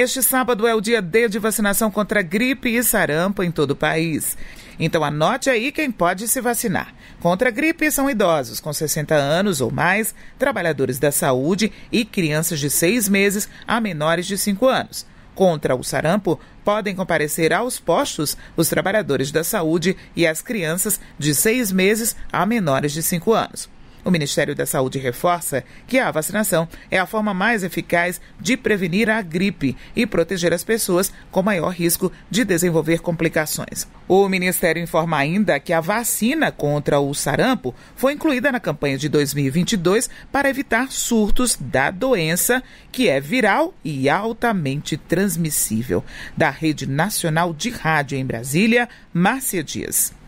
Este sábado é o dia D de vacinação contra gripe e sarampo em todo o país. Então anote aí quem pode se vacinar. Contra a gripe são idosos com 60 anos ou mais, trabalhadores da saúde e crianças de 6 meses a menores de 5 anos. Contra o sarampo, podem comparecer aos postos os trabalhadores da saúde e as crianças de 6 meses a menores de 5 anos. O Ministério da Saúde reforça que a vacinação é a forma mais eficaz de prevenir a gripe e proteger as pessoas com maior risco de desenvolver complicações. O Ministério informa ainda que a vacina contra o sarampo foi incluída na campanha de 2022 para evitar surtos da doença, que é viral e altamente transmissível. Da Rede Nacional de Rádio em Brasília, Márcia Dias.